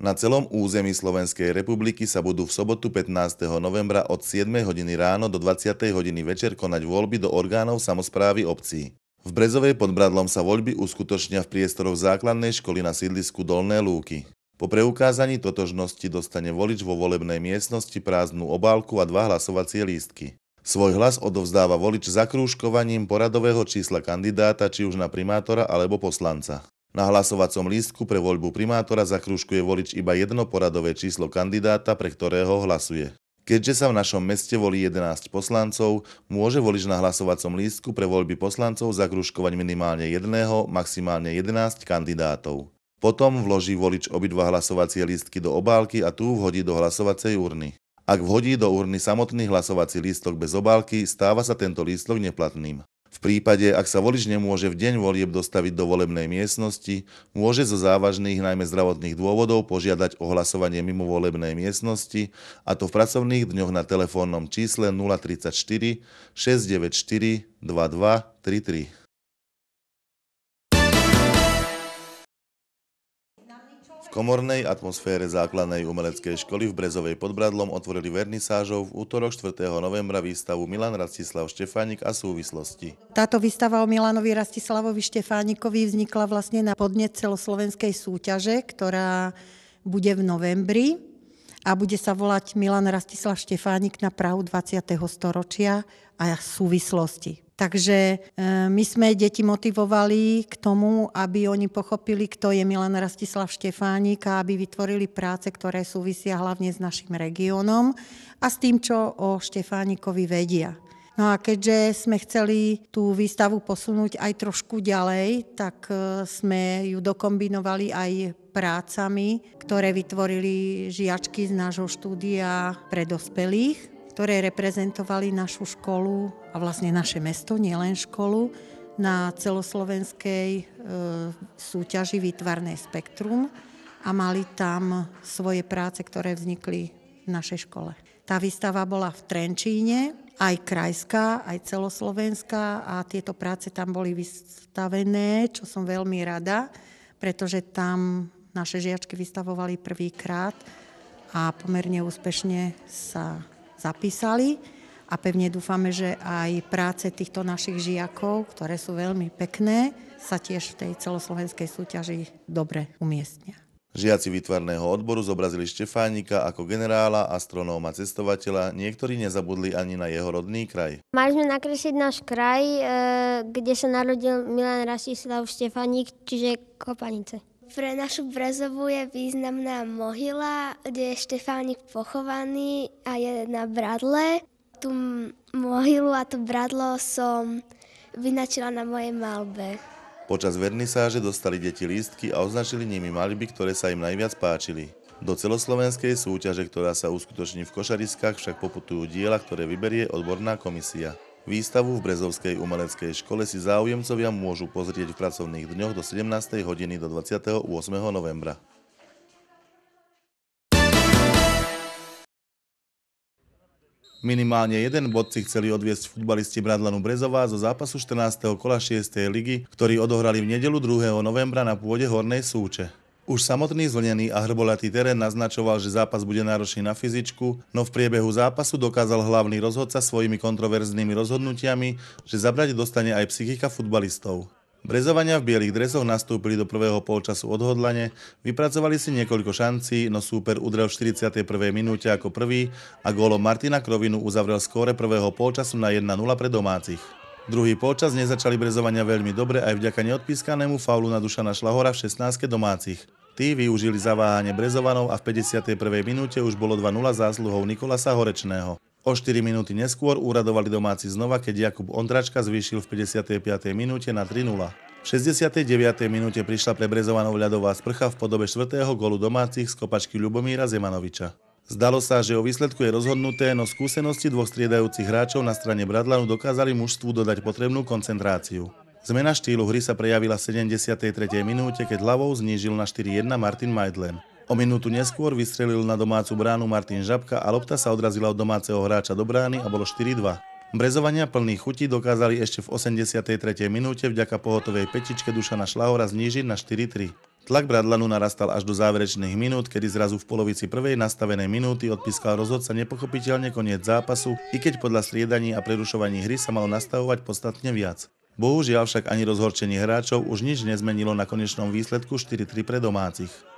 Na celom území Slovenskej republiky sa budú v sobotu 15. novembra od 7 hodiny ráno do 20 hodiny večer konať voľby do orgánov samozprávy obcí. V Brezovej pod Bradlom sa voľby uskutočnia v priestoroch základnej školy na sídlisku Dolné Lúky. Po preukázaní totožnosti dostane volič vo volebnej miestnosti prázdnu obálku a dva hlasovacie lístky. Svoj hlas odovzdáva volič zakrúžkovaním poradového čísla kandidáta, či už na primátora alebo poslanca. Na hlasovacom lístku pre voľbu primátora zakrúškuje volič iba jedno poradové číslo kandidáta, pre ktorého hlasuje. Keďže sa v našom meste volí 11 poslancov, môže volič na hlasovacom lístku pre voľby poslancov zakrúškovať minimálne jedného, maximálne 11 kandidátov. Potom vloží volič obidva hlasovacie lístky do obálky a tu vhodí do hlasovacej urny. Ak vhodí do urny samotný hlasovací lístok bez obálky, stáva sa tento lístok neplatným. V prípade, ak sa volič nemôže v deň volieb dostaviť do volebnej miestnosti, môže zo závažných najmä zdravotných dôvodov požiadať o hlasovanie mimo volebnej miestnosti, a to v pracovných dňoch na telefónnom čísle 034 694 2233. komornej atmosfére základnej umeleckej školy v Brezovej pod Bradlom otvorili vernisážov v útorok 4. novembra výstavu Milan Rastislav Štefánik a súvislosti. Táto výstava o Milanovi Rastislavovi Štefánikovi vznikla vlastne na podnet celoslovenskej súťaže, ktorá bude v novembri a bude sa volať Milan Rastislav Štefánik na prahu 20. storočia a súvislosti. Takže e, my sme deti motivovali k tomu, aby oni pochopili, kto je Milan Rastislav Štefánik a aby vytvorili práce, ktoré súvisia hlavne s našim regiónom a s tým, čo o Štefánikovi vedia. No a keďže sme chceli tú výstavu posunúť aj trošku ďalej, tak e, sme ju dokombinovali aj prácami, ktoré vytvorili žiačky z nášho štúdia pre dospelých ktoré reprezentovali našu školu a vlastne naše mesto, nielen školu, na celoslovenskej e, súťaži Výtvarné spektrum a mali tam svoje práce, ktoré vznikli v našej škole. Tá výstava bola v Trenčíne, aj krajská, aj celoslovenská a tieto práce tam boli vystavené, čo som veľmi rada, pretože tam naše žiačky vystavovali prvýkrát a pomerne úspešne sa zapísali a pevne dúfame, že aj práce týchto našich žiakov, ktoré sú veľmi pekné, sa tiež v tej celoslovenskej súťaži dobre umiestnia. Žiaci výtvarného odboru zobrazili Štefánika ako generála, astronóma, cestovateľa, niektorí nezabudli ani na jeho rodný kraj. Mali sme nakresliť náš kraj, eh, kde sa narodil Milan Rastislav Štefánik, čiže Kopanice. Pre našu Brezovu je významná mohyla, kde je Štefánik pochovaný a je na bradle. Tu mohylu a to bradlo som vynačila na mojej malbe. Počas vernisáže dostali deti lístky a označili nimi malby, ktoré sa im najviac páčili. Do celoslovenskej súťaže, ktorá sa uskutoční v Košariskách, však poputujú diela, ktoré vyberie odborná komisia. Výstavu v Brezovskej umeleckej škole si záujemcovia môžu pozrieť v pracovných dňoch do 17. hodiny do 28. novembra. Minimálne jeden bod si chceli odviesť futbalisti Bradlanu Brezová zo zápasu 14. kola 6. ligy, ktorý odohrali v nedelu 2. novembra na pôde Hornej Súče. Už samotný zlnený a hrbolatý terén naznačoval, že zápas bude náročný na fyzičku, no v priebehu zápasu dokázal hlavný rozhodca svojimi kontroverznými rozhodnutiami, že zabrať dostane aj psychika futbalistov. Brezovania v bielých dresoch nastúpili do prvého polčasu odhodlane, vypracovali si niekoľko šancí, no súper udrel v 41. minúte ako prvý a gólom Martina Krovinu uzavrel skóre prvého polčasu na 1-0 pre domácich. Druhý polčas nezačali brezovania veľmi dobre aj vďaka neodpískanému faulu na Dušana Šlahora v 16. domácich. Tí využili zaváhanie Brezovanov a v 51. minúte už bolo 2-0 zásluhou Nikolasa Horečného. O 4 minúty neskôr úradovali domáci znova, keď Jakub Ondračka zvýšil v 55. minúte na 3-0. V 69. minúte prišla pre Brezovanov ľadová sprcha v podobe 4. golu domácich z kopačky Ľubomíra Zemanoviča. Zdalo sa, že o výsledku je rozhodnuté, no skúsenosti dvoch striedajúcich hráčov na strane Bradlanu dokázali mužstvu dodať potrebnú koncentráciu. Zmena štýlu hry sa prejavila v 73. minúte, keď hlavou znížil na 4-1 Martin Majdlen. O minútu neskôr vystrelil na domácu bránu Martin Žabka a lopta sa odrazila od domáceho hráča do brány a bolo 4-2. Brezovania plných chutí dokázali ešte v 83. minúte vďaka pohotovej petičke Dušana Šlahora znížiť na 4-3. Tlak Bradlanu narastal až do záverečných minút, kedy zrazu v polovici prvej nastavenej minúty odpískal rozhodca nepochopiteľne koniec zápasu, i keď podľa striedaní a prerušovaní hry sa malo nastavovať podstatne viac. Bohužiaľ však ani rozhorčenie hráčov už nič nezmenilo na konečnom výsledku 4-3 pre domácich.